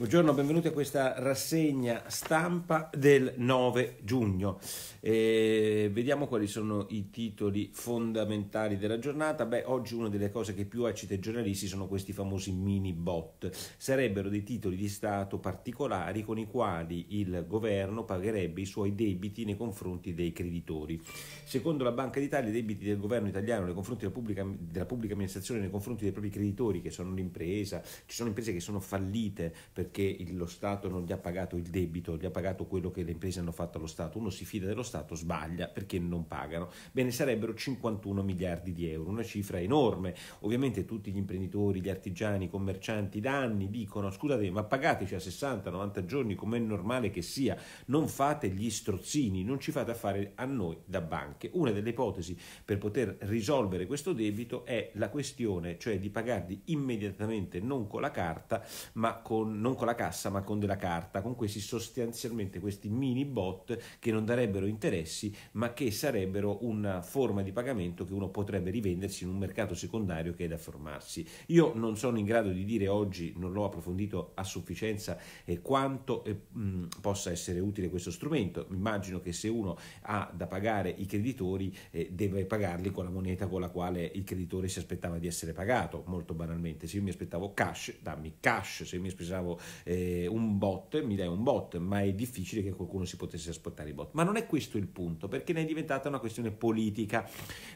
Buongiorno, benvenuti a questa rassegna stampa del 9 giugno. Eh, vediamo quali sono i titoli fondamentali della giornata. Beh, oggi una delle cose che più accita i giornalisti sono questi famosi mini bot. Sarebbero dei titoli di Stato particolari con i quali il governo pagherebbe i suoi debiti nei confronti dei creditori. Secondo la Banca d'Italia, i debiti del governo italiano nei confronti della pubblica, della pubblica amministrazione nei confronti dei propri creditori, che sono l'impresa, ci sono imprese che sono fallite per perché lo Stato non gli ha pagato il debito, gli ha pagato quello che le imprese hanno fatto allo Stato, uno si fida dello Stato, sbaglia perché non pagano. Bene, sarebbero 51 miliardi di euro, una cifra enorme. Ovviamente tutti gli imprenditori, gli artigiani, i commercianti da anni dicono scusate ma pagateci a 60-90 giorni come è normale che sia, non fate gli strozzini, non ci fate affare a noi da banche. Una delle ipotesi per poter risolvere questo debito è la questione, cioè di pagarli immediatamente non con la carta ma con, non con con la cassa ma con della carta, con questi sostanzialmente questi mini bot che non darebbero interessi ma che sarebbero una forma di pagamento che uno potrebbe rivendersi in un mercato secondario che è da formarsi. Io non sono in grado di dire oggi, non l'ho approfondito a sufficienza, eh, quanto eh, mh, possa essere utile questo strumento. Immagino che se uno ha da pagare i creditori, eh, deve pagarli con la moneta con la quale il creditore si aspettava di essere pagato, molto banalmente. Se io mi aspettavo cash, dammi cash, se io mi aspettavo eh, un bot, mi dai un bot, ma è difficile che qualcuno si potesse aspettare i bot. Ma non è questo il punto, perché ne è diventata una questione politica.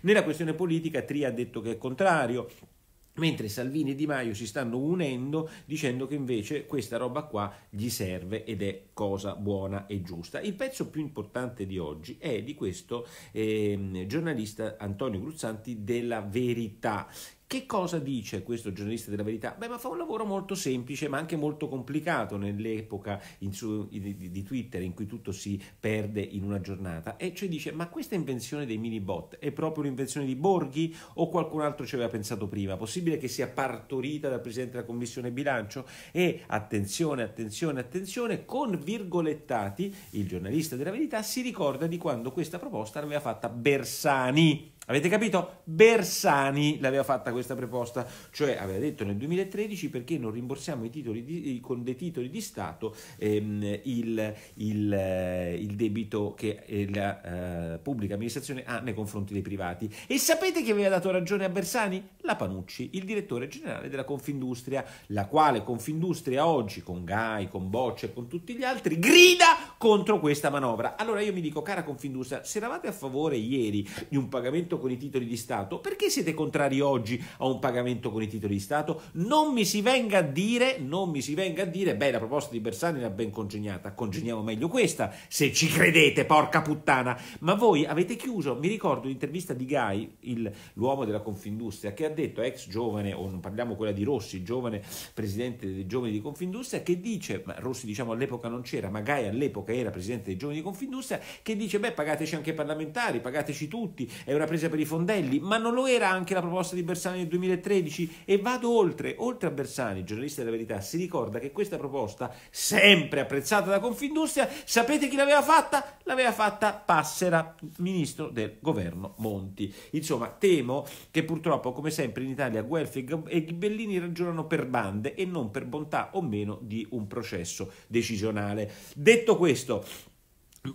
Nella questione politica Tria ha detto che è contrario, Mentre Salvini e Di Maio si stanno unendo dicendo che invece questa roba qua gli serve ed è cosa buona e giusta. Il pezzo più importante di oggi è di questo eh, giornalista Antonio Gruzzanti della Verità che cosa dice questo giornalista della verità? Beh, ma fa un lavoro molto semplice, ma anche molto complicato nell'epoca su, di, di, Twitter in cui tutto si perde in una giornata. E cioè dice: Ma questa invenzione dei mini bot è proprio un'invenzione di Borghi o qualcun altro ci aveva pensato prima? Possibile che sia partorita dal presidente della commissione bilancio? E attenzione, attenzione, attenzione, con virgolettati, il giornalista della verità si ricorda di quando questa proposta l'aveva fatta Bersani Avete capito? Bersani l'aveva fatta questa proposta, cioè aveva detto nel 2013 perché non rimborsiamo di, con dei titoli di Stato ehm, il, il, eh, il, debito che eh, la eh, pubblica amministrazione ha nei confronti dei privati. E sapete chi aveva dato ragione a Bersani? La Panucci, il direttore generale della Confindustria, la quale Confindustria oggi con Gai, con Boccia e con tutti gli altri grida contro questa manovra. Allora io mi dico, cara Confindustria, se eravate a favore ieri di un pagamento con i titoli di Stato, perché siete contrari oggi a un pagamento con i titoli di Stato? Non mi si venga a dire, non mi si venga a dire, beh, la proposta di Bersani l'ha ben congegnata, congegniamo meglio questa, se ci credete, porca puttana. Ma voi avete chiuso, mi ricordo l'intervista di Gai, il, l'uomo della Confindustria, che ha detto, ex giovane, o non parliamo quella di Rossi, giovane presidente dei giovani di Confindustria, che dice, ma Rossi diciamo all'epoca non c'era, ma Gai all'epoca Pera, presidente dei giovani di Confindustria, che dice beh pagateci anche i parlamentari, pagateci tutti, è una presa per i fondelli, ma non lo era anche la proposta di Bersani nel 2013 e vado oltre, oltre a Bersani, giornalista della verità, si ricorda che questa proposta, sempre apprezzata da Confindustria, sapete chi l'aveva fatta? L'aveva fatta Passera, ministro del governo Monti. Insomma, temo che purtroppo, come sempre in Italia, Guelfi e Ghibellini ragionano per bande e non per bontà o meno di un processo decisionale. Detto questo, esto.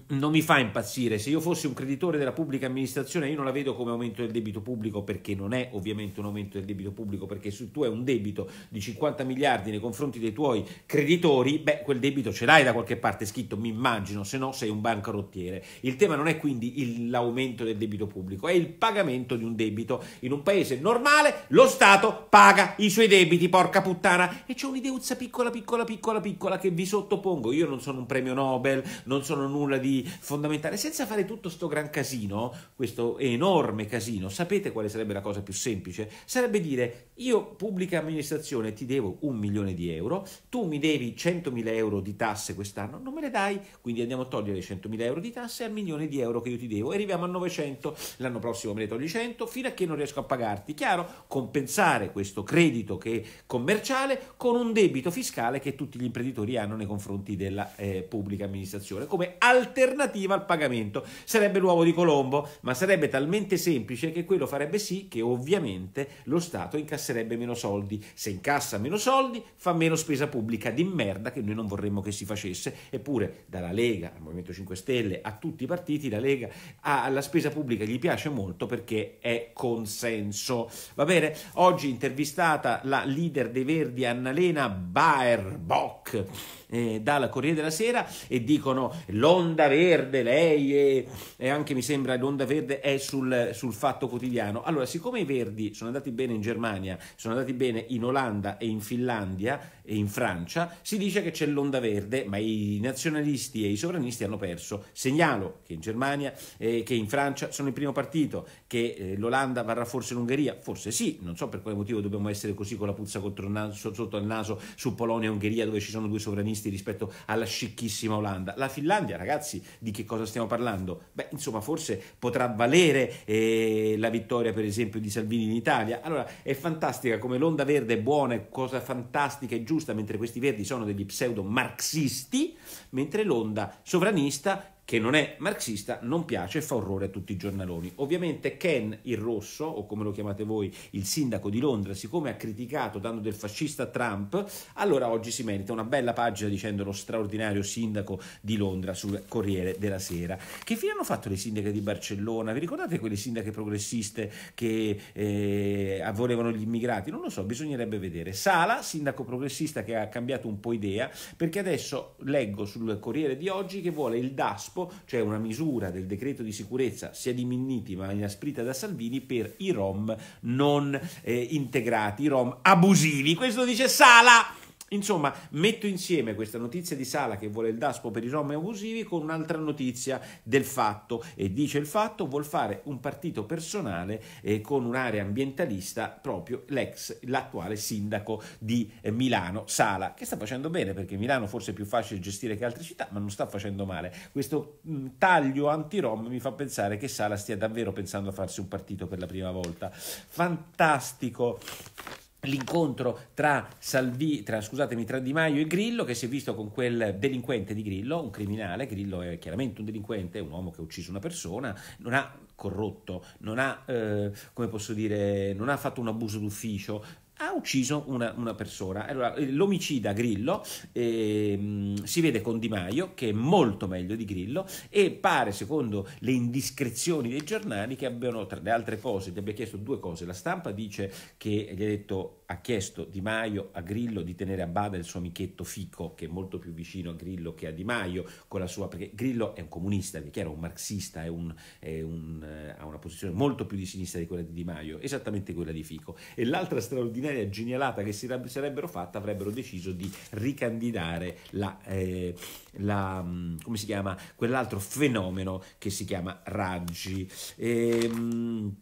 non mi fa impazzire. Se io fossi un creditore della pubblica amministrazione, io non la vedo come aumento del debito pubblico perché non è ovviamente un aumento del debito pubblico, perché se tu hai un debito di 50 miliardi nei confronti dei tuoi creditori, beh, quel debito ce l'hai da qualche parte scritto, mi immagino, se no sei un bancarottiere. Il tema non è quindi l'aumento del debito pubblico, è il pagamento di un debito. In un paese normale lo Stato paga i suoi debiti, porca puttana, e c'è un'ideuzza piccola, piccola, piccola, piccola che vi sottopongo. Io non sono un premio Nobel, non sono nulla di fondamentale, senza fare tutto questo gran casino, questo enorme casino, sapete quale sarebbe la cosa più semplice? Sarebbe dire io pubblica amministrazione ti devo un milione di euro, tu mi devi 100.000 euro di tasse quest'anno, non me le dai, quindi andiamo a togliere 100.000 euro di tasse al milione di euro che io ti devo e arriviamo a 900, l'anno prossimo me ne togli 100 fino a che non riesco a pagarti, chiaro? Compensare questo credito che è commerciale con un debito fiscale che tutti gli imprenditori hanno nei confronti della eh, pubblica amministrazione come altri un'alternativa al pagamento. Sarebbe l'uovo di Colombo, ma sarebbe talmente semplice che quello farebbe sì che ovviamente lo Stato incasserebbe meno soldi. Se incassa meno soldi, fa meno spesa pubblica di merda che noi non vorremmo che si facesse. Eppure dalla Lega al Movimento 5 Stelle a tutti i partiti, la Lega alla spesa pubblica gli piace molto perché è consenso. Va bene? Oggi intervistata la leader dei Verdi Annalena Baerbock eh, dal Corriere della Sera e dicono l'onda verde, lei è, e anche mi sembra l'onda verde è sul, sul fatto quotidiano. Allora, siccome i verdi sono andati bene in Germania, sono andati bene in Olanda e in Finlandia e in Francia, si dice che c'è l'onda verde, ma i nazionalisti e i sovranisti hanno perso. Segnalo che in Germania e eh, che in Francia sono il primo partito, che eh, l'Olanda varrà forse l'Ungheria, forse sì, non so per quale motivo dobbiamo essere così con la puzza il naso, sotto il naso su Polonia e Ungheria dove ci sono due sovranisti ottimisti rispetto alla scicchissima Olanda. La Finlandia, ragazzi, di che cosa stiamo parlando? Beh, insomma, forse potrà valere eh, la vittoria, per esempio, di Salvini in Italia. Allora, è fantastica come l'onda verde è buona, è cosa fantastica e giusta, mentre questi verdi sono degli pseudo marxisti, mentre l'onda sovranista che non è marxista, non piace e fa orrore a tutti i giornaloni. Ovviamente Ken il Rosso, o come lo chiamate voi, il sindaco di Londra, siccome ha criticato dando del fascista Trump, allora oggi si merita una bella pagina dicendo lo straordinario sindaco di Londra sul Corriere della Sera. Che fine hanno fatto le sindache di Barcellona? Vi ricordate quelle sindache progressiste che eh, volevano gli immigrati? Non lo so, bisognerebbe vedere. Sala, sindaco progressista che ha cambiato un po' idea, perché adesso leggo sul Corriere di oggi che vuole il DASPO Bosco, cioè una misura del decreto di sicurezza sia diminuiti ma inasprita da Salvini per i rom non eh, integrati, i rom abusivi. Questo dice Sala. Insomma, metto insieme questa notizia di Sala che vuole il DASPO per i rom abusivi con un'altra notizia del fatto e dice il fatto vuol fare un partito personale eh, con un'area ambientalista proprio l'ex, l'attuale sindaco di eh, Milano, Sala, che sta facendo bene perché Milano forse è più facile gestire che altre città, ma non sta facendo male. Questo mh, mm, taglio anti-rom mi fa pensare che Sala stia davvero pensando a farsi un partito per la prima volta. Fantastico! l'incontro tra, Salvi, tra, tra, Di Maio e Grillo che si è visto con quel delinquente di Grillo, un criminale, Grillo è chiaramente un delinquente, è un uomo che ha ucciso una persona, non ha corrotto, non ha, eh, come posso dire, non ha fatto un abuso d'ufficio, ha ucciso una, una persona. Allora, eh, l'omicida Grillo eh, si vede con Di Maio, che è molto meglio di Grillo, e pare, secondo le indiscrezioni dei giornali, che abbiano, tra le altre cose, gli abbia chiesto due cose. La stampa dice che gli ha detto ha chiesto Di Maio a Grillo di tenere a bada il suo amichetto Fico, che è molto più vicino a Grillo che a Di Maio, con la sua, perché Grillo è un comunista, è chiaro, un marxista, è un, è un, eh, ha una posizione molto più di sinistra di quella di Di Maio, esattamente quella di Fico. E l'altra straordinaria genialata che si sarebbero fatta avrebbero deciso di ricandidare la, eh, la, mm, come si chiama, quell'altro fenomeno che si chiama Raggi. E, ehm,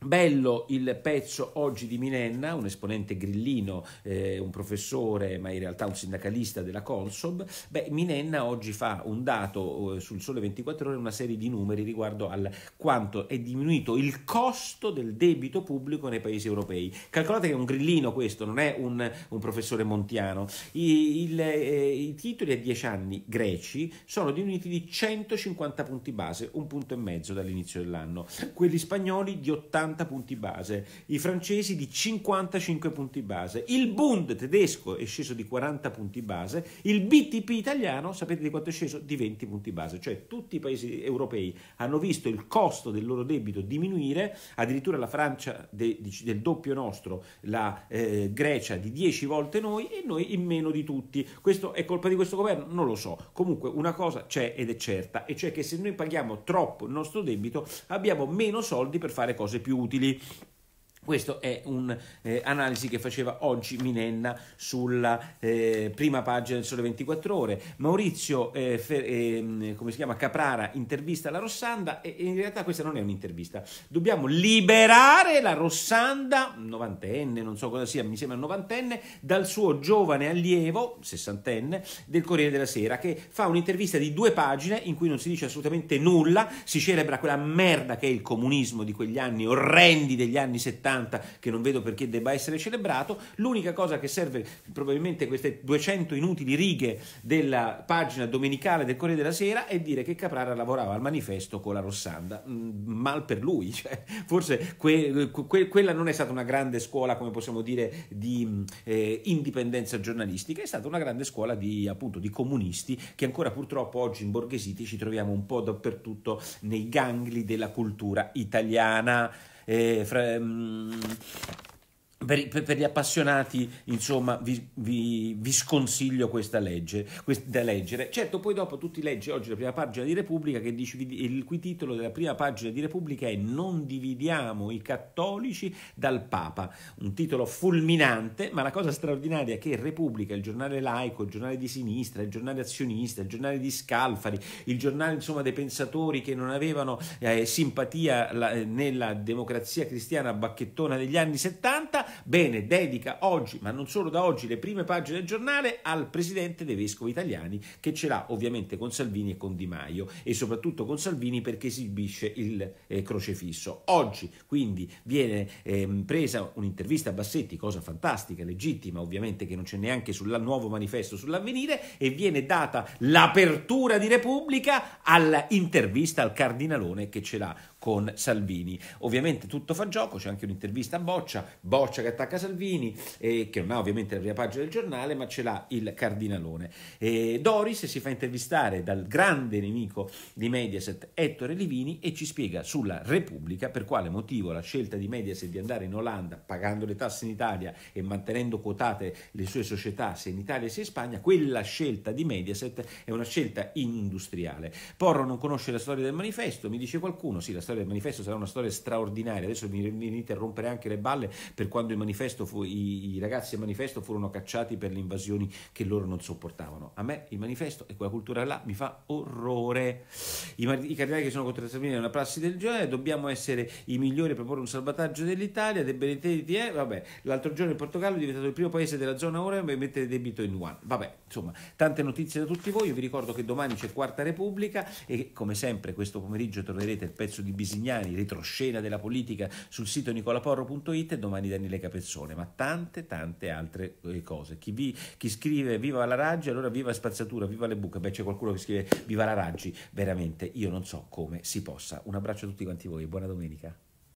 Bello il pezzo oggi di Minenna, un esponente grillino, eh, un professore, ma in realtà un sindacalista della Consob. Beh, Minenna oggi fa un dato eh, sul Sole 24 Ore, una serie di numeri riguardo al quanto è diminuito il costo del debito pubblico nei paesi europei. Calcolate che è un grillino questo, non è un, un professore montiano. I, il, eh, I titoli a 10 anni greci sono diminuiti di 150 punti base, un punto e mezzo dall'inizio dell'anno. Quelli spagnoli di 80 70 punti base, i francesi di 55 punti base, il Bund tedesco è sceso di 40 punti base, il BTP italiano, sapete di quanto è sceso? Di 20 punti base, cioè tutti i paesi europei hanno visto il costo del loro debito diminuire, addirittura la Francia de, de, del doppio nostro, la eh, Grecia di 10 volte noi e noi in meno di tutti. Questo è colpa di questo governo? Non lo so. Comunque una cosa c'è ed è certa, e cioè che se noi paghiamo troppo il nostro debito abbiamo meno soldi per fare cose più utili questa è un'analisi eh, che faceva oggi Minenna sulla eh, prima pagina del Sole 24 Ore. Maurizio eh, Fer, ehm, chiama, Caprara intervista la Rossanda e in realtà questa non è un'intervista. Dobbiamo liberare la Rossanda, novantenne, non so cosa sia, mi sembra novantenne, dal suo giovane allievo, sessantenne, del Corriere della Sera, che fa un'intervista di due pagine in cui non si dice assolutamente nulla, si celebra quella merda che è il comunismo di quegli anni orrendi degli anni 70 Santa che non vedo perché debba essere celebrato. L'unica cosa che serve, probabilmente queste 200 inutili righe della pagina domenicale del Corriere della Sera, è dire che Caprara lavorava al manifesto con la Rossanda. Mm, mal per lui, cioè, forse que, que, quella non è stata una grande scuola, come possiamo dire, di eh, indipendenza giornalistica, è stata una grande scuola di, appunto, di comunisti che ancora purtroppo oggi in Borghesiti ci troviamo un po' dappertutto nei gangli della cultura italiana fra, mh, mm, per, per, per, gli appassionati, insomma, vi, vi, vi sconsiglio questa legge quest, da leggere. Certo, poi dopo tutti ti leggi oggi la prima pagina di Repubblica che dice, il cui titolo della prima pagina di Repubblica è Non dividiamo i cattolici dal Papa. Un titolo fulminante, ma la cosa straordinaria è che Repubblica, il giornale laico, il giornale di sinistra, il giornale azionista, il giornale di Scalfari, il giornale insomma dei pensatori che non avevano eh, simpatia la, nella democrazia cristiana bacchettona degli anni 70, Bene, dedica oggi, ma non solo da oggi, le prime pagine del giornale al presidente dei vescovi italiani che ce l'ha ovviamente con Salvini e con Di Maio e soprattutto con Salvini perché esibisce il eh, crocefisso. Oggi quindi viene eh, presa un'intervista a Bassetti, cosa fantastica, legittima ovviamente che non c'è neanche sul nuovo manifesto sull'avvenire e viene data l'apertura di Repubblica all'intervista al cardinalone che ce l'ha con Salvini. Ovviamente tutto fa gioco, c'è anche un'intervista a Boccia, Boccia che attacca Salvini, eh, che non ha ovviamente la prima pagina del giornale, ma ce l'ha il cardinalone. Eh, Doris si fa intervistare dal grande nemico di Mediaset, Ettore Livini, e ci spiega sulla Repubblica per quale motivo la scelta di Mediaset di andare in Olanda pagando le tasse in Italia e mantenendo quotate le sue società se in Italia sia in Spagna, quella scelta di Mediaset è una scelta industriale. Porro non conosce la storia del manifesto, mi dice qualcuno, sì, la storia del manifesto sarà una storia straordinaria. Adesso mi venite a rompere anche le balle per quando fu, i, i, ragazzi del manifesto furono cacciati per le invasioni che loro non sopportavano. A me il manifesto e quella cultura là mi fa orrore. I, i cardinali che sono contro la famiglia è una prassi del genere, dobbiamo essere i migliori per porre un salvataggio dell'Italia, De benedetti, eh, vabbè. L'altro giorno il Portogallo è diventato il primo paese della zona euro per mettere debito in one. Vabbè, insomma, tante notizie da tutti voi. Io vi ricordo che domani c'è Quarta Repubblica e come sempre questo pomeriggio troverete il pezzo di Bisignani, retroscena della politica sul sito nicolaporro.it e domani Daniele Capezzone, ma tante tante altre eh, cose. Chi, vi, chi scrive viva la Raggi, allora viva spazzatura, viva le buche, beh c'è qualcuno che scrive viva la Raggi, veramente io non so come si possa. Un abbraccio a tutti quanti voi, buona domenica.